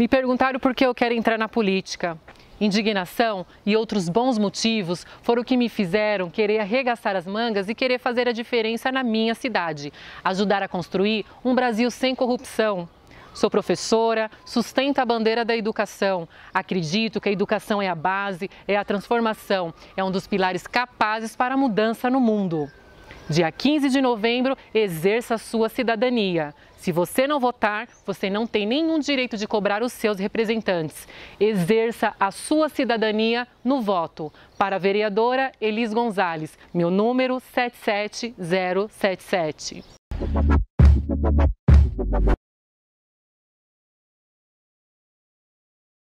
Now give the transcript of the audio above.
Me perguntaram por que eu quero entrar na política. Indignação e outros bons motivos foram o que me fizeram querer arregaçar as mangas e querer fazer a diferença na minha cidade, ajudar a construir um Brasil sem corrupção. Sou professora, sustento a bandeira da educação. Acredito que a educação é a base, é a transformação, é um dos pilares capazes para a mudança no mundo. Dia 15 de novembro, exerça sua cidadania. Se você não votar, você não tem nenhum direito de cobrar os seus representantes. Exerça a sua cidadania no voto. Para a vereadora Elis Gonzalez, meu número 77077.